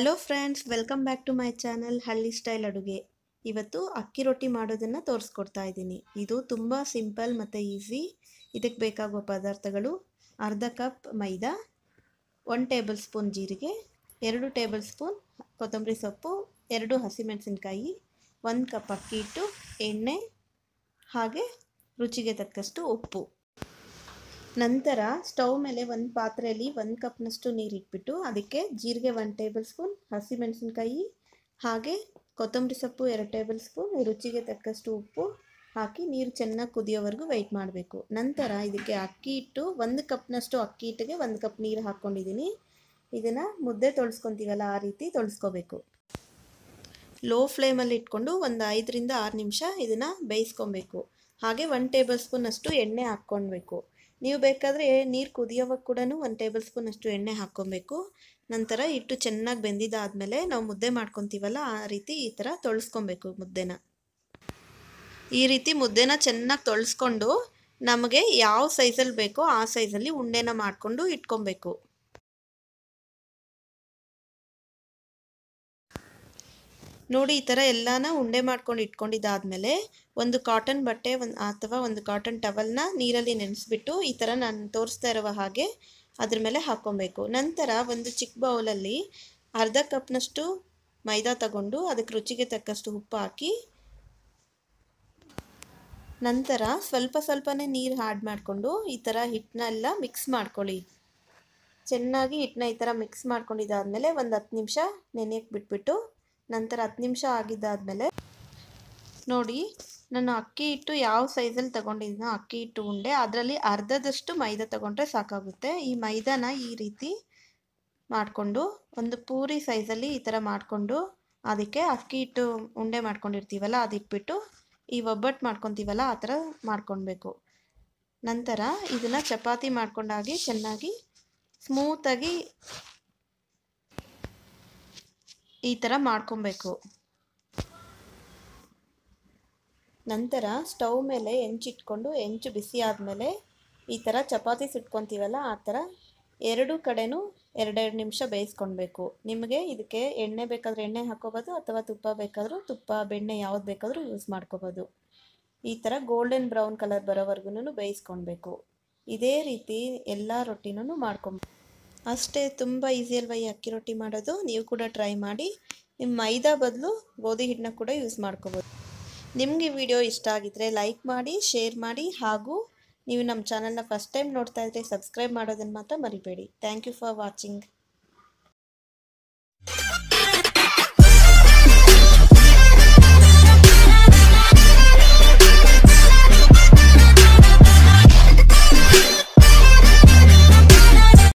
hello friends welcome back to my channel ಹಳ್ಳಿ style ಅಡುಗೆ ಇವತ್ತು ಅಕ್ಕಿ ರೊಟ್ಟಿ ಮಾಡೋದನ್ನು ತೋರಿಸ್ಕೊಡ್ತಾ ಇದ್ದೀನಿ ಇದು ತುಂಬ ಸಿಂಪಲ್ ಮತ್ತು ಈಸಿ ಇದಕ್ಕೆ ಬೇಕಾಗುವ ಪದಾರ್ಥಗಳು ಅರ್ಧ cup maida one tablespoon ಜೀರಿಗೆ ಎರಡು ಟೇಬಲ್ ಸ್ಪೂನ್ ಕೊತ್ತಂಬರಿ ಸೊಪ್ಪು ಎರಡು ಹಸಿಮೆಣಸಿನ್ಕಾಯಿ ಒಂದು ಕಪ್ ಅಕ್ಕಿ ಹಿಟ್ಟು ಎಣ್ಣೆ ಹಾಗೆ ರುಚಿಗೆ ತಕ್ಕಷ್ಟು ಉಪ್ಪು ನಂತರ ಸ್ಟವ್ ಮೇಲೆ ಒಂದು ಪಾತ್ರೆಯಲ್ಲಿ ಒಂದು ಕಪ್ನಷ್ಟು ನೀರು ಇಟ್ಬಿಟ್ಟು ಅದಕ್ಕೆ ಜೀರಿಗೆ ಒಂದು ಟೇಬಲ್ ಸ್ಪೂನ್ ಹಸಿಮೆಣಸಿನ್ಕಾಯಿ ಹಾಗೆ ಕೊತ್ತಂಬರಿ ಸೊಪ್ಪು ಎರಡು ಟೇಬಲ್ ಸ್ಪೂನ್ ರುಚಿಗೆ ತಕ್ಕಷ್ಟು ಉಪ್ಪು ಹಾಕಿ ನೀರು ಚೆನ್ನಾಗಿ ಕುದಿಯೋವರೆಗೂ ವೆಯ್ಟ್ ಮಾಡಬೇಕು ನಂತರ ಇದಕ್ಕೆ ಅಕ್ಕಿ ಇಟ್ಟು ಒಂದು ಕಪ್ನಷ್ಟು ಅಕ್ಕಿ ಇಟ್ಟಿಗೆ ಒಂದು ಕಪ್ ನೀರು ಹಾಕ್ಕೊಂಡಿದ್ದೀನಿ ಇದನ್ನು ಮುದ್ದೆ ತೊಳ್ಸ್ಕೊತೀವಲ್ಲ ಆ ರೀತಿ ತೊಳ್ಸ್ಕೋಬೇಕು ಲೋ ಫ್ಲೇಮಲ್ಲಿ ಇಟ್ಕೊಂಡು ಒಂದು ಐದರಿಂದ ಆರು ನಿಮಿಷ ಇದನ್ನು ಬೇಯಿಸ್ಕೊಬೇಕು ಹಾಗೆ ಒನ್ ಟೇಬಲ್ ಸ್ಪೂನಷ್ಟು ಅಷ್ಟು ಎಣ್ಣೆ ಹಾಕ್ಕೊಳ್ಬೇಕು ನೀವು ಬೇಕಾದರೆ ನೀರು ಕುದಿಯೋವಾಗ ಕೂಡ ಒಂದು ಟೇಬಲ್ ಸ್ಪೂನ್ ಅಷ್ಟು ಎಣ್ಣೆ ಹಾಕ್ಕೊಬೇಕು ನಂತರ ಹಿಟ್ಟು ಚೆನ್ನಾಗಿ ಬೆಂದಿದ್ದಾದಮೇಲೆ ನಾವು ಮುದ್ದೆ ಮಾಡ್ಕೊತೀವಲ್ಲ ಆ ರೀತಿ ಈ ಥರ ತೊಳಸ್ಕೊಬೇಕು ಮುದ್ದೆನ ಈ ರೀತಿ ಮುದ್ದೆನ ಚೆನ್ನಾಗಿ ತೊಳಸ್ಕೊಂಡು ನಮಗೆ ಯಾವ ಸೈಜಲ್ಲಿ ಬೇಕೋ ಆ ಸೈಜಲ್ಲಿ ಉಂಡೆನ ಮಾಡಿಕೊಂಡು ಇಟ್ಕೊಬೇಕು ನೋಡಿ ಈ ಥರ ಎಲ್ಲಾನ ಉಂಡೆ ಮಾಡ್ಕೊಂಡು ಇಟ್ಕೊಂಡಿದ್ದಾದಮೇಲೆ ಒಂದು ಕಾಟನ್ ಬಟ್ಟೆ ಒಂದು ಅಥವಾ ಒಂದು ಕಾಟನ್ ಟವಲ್ನ ನೀರಲ್ಲಿ ನೆನೆಸ್ಬಿಟ್ಟು ಈ ಥರ ನಾನು ತೋರಿಸ್ತಾ ಇರುವ ಹಾಗೆ ಅದ್ರ ಮೇಲೆ ಹಾಕ್ಕೊಬೇಕು ನಂತರ ಒಂದು ಚಿಕ್ಕ ಬೌಲಲ್ಲಿ ಅರ್ಧ ಕಪ್ನಷ್ಟು ಮೈದಾ ತಗೊಂಡು ಅದಕ್ಕೆ ರುಚಿಗೆ ತಕ್ಕಷ್ಟು ಉಪ್ಪು ಹಾಕಿ ನಂತರ ಸ್ವಲ್ಪ ಸ್ವಲ್ಪನೇ ನೀರು ಹಾಡ್ ಮಾಡಿಕೊಂಡು ಈ ಥರ ಹಿಟ್ಟನ್ನೆಲ್ಲ ಮಿಕ್ಸ್ ಮಾಡ್ಕೊಳ್ಳಿ ಚೆನ್ನಾಗಿ ಹಿಟ್ಟನ್ನ ಈ ಥರ ಮಿಕ್ಸ್ ಮಾಡ್ಕೊಂಡಿದ್ದಾದಮೇಲೆ ಒಂದು ಹತ್ತು ನಿಮಿಷ ನೆನೆಯಕ್ಕೆ ಬಿಟ್ಬಿಟ್ಟು ನಂತರ ಹತ್ತು ನಿಮಿಷ ಆಗಿದ್ದಾದಮೇಲೆ ನೋಡಿ ನಾನು ಅಕ್ಕಿ ಹಿಟ್ಟು ಯಾವ ಸೈಜಲ್ಲಿ ತಗೊಂಡಿದ್ದೀನೋ ಅಕ್ಕಿ ಹಿಟ್ಟು ಉಂಡೆ ಅದರಲ್ಲಿ ಅರ್ಧದಷ್ಟು ಮೈದಾ ತಗೊಂಡ್ರೆ ಸಾಕಾಗುತ್ತೆ ಈ ಮೈದಾನ ಈ ರೀತಿ ಮಾಡಿಕೊಂಡು ಒಂದು ಪೂರಿ ಸೈಜಲ್ಲಿ ಈ ಥರ ಮಾಡಿಕೊಂಡು ಅದಕ್ಕೆ ಅಕ್ಕಿ ಹಿಟ್ಟು ಉಂಡೆ ಮಾಡ್ಕೊಂಡಿರ್ತೀವಲ್ಲ ಅದಿಟ್ಬಿಟ್ಟು ಈ ಒಬ್ಬಟ್ಟು ಮಾಡ್ಕೊತೀವಲ್ಲ ಆ ಥರ ಮಾಡ್ಕೊಳ್ಬೇಕು ನಂತರ ಇದನ್ನು ಚಪಾತಿ ಮಾಡ್ಕೊಂಡಾಗಿ ಚೆನ್ನಾಗಿ ಸ್ಮೂತಾಗಿ ಈ ಥರ ಮಾಡ್ಕೊಬೇಕು ನಂತರ ಸ್ಟವ್ ಮೇಲೆ ಹೆಂಚಿಟ್ಕೊಂಡು ಹೆಂಚು ಬಿಸಿ ಆದಮೇಲೆ ಈ ಥರ ಚಪಾತಿ ಸುಟ್ಕೊತೀವಲ್ಲ ಆ ಥರ ಎರಡು ಕಡೆನೂ ಎರಡೆರಡು ನಿಮಿಷ ಬೇಯಿಸ್ಕೊಳ್ಬೇಕು ನಿಮಗೆ ಇದಕ್ಕೆ ಎಣ್ಣೆ ಬೇಕಾದರೆ ಎಣ್ಣೆ ಹಾಕೋಬೋದು ಅಥವಾ ತುಪ್ಪ ಬೇಕಾದರೂ ತುಪ್ಪ ಬೆಣ್ಣೆ ಯಾವ್ದು ಬೇಕಾದರೂ ಯೂಸ್ ಮಾಡ್ಕೋಬೋದು ಈ ಥರ ಗೋಲ್ಡನ್ ಬ್ರೌನ್ ಕಲರ್ ಬರೋವರೆಗೂ ಬೇಯಿಸ್ಕೊಳ್ಬೇಕು ಇದೇ ರೀತಿ ಎಲ್ಲ ರೊಟ್ಟಿನೂ ಮಾಡ್ಕೊಬೇಕು ಅಷ್ಟೇ ತುಂಬ ಈಸಿ ಅಲ್ವಾ ಈ ಅಕ್ಕಿ ರೊಟ್ಟಿ ಮಾಡೋದು ನೀವು ಕೂಡ ಟ್ರೈ ಮಾಡಿ ನಿಮ್ಮ ಮೈದಾ ಬದಲು ಗೋಧಿ ಹಿಟ್ಟನ್ನ ಕೂಡ ಯೂಸ್ ಮಾಡ್ಕೋಬೋದು ನಿಮಗೆ ವಿಡಿಯೋ ಇಷ್ಟ ಆಗಿದ್ರೆ ಲೈಕ್ ಮಾಡಿ ಶೇರ್ ಮಾಡಿ ಹಾಗೂ ನೀವು ನಮ್ಮ ಚಾನಲ್ನ ಫಸ್ಟ್ ಟೈಮ್ ನೋಡ್ತಾ ಇದ್ರೆ ಸಬ್ಸ್ಕ್ರೈಬ್ ಮಾಡೋದನ್ನು ಮಾತ್ರ ಮರಿಬೇಡಿ ಥ್ಯಾಂಕ್ ಯು ಫಾರ್ ವಾಚಿಂಗ್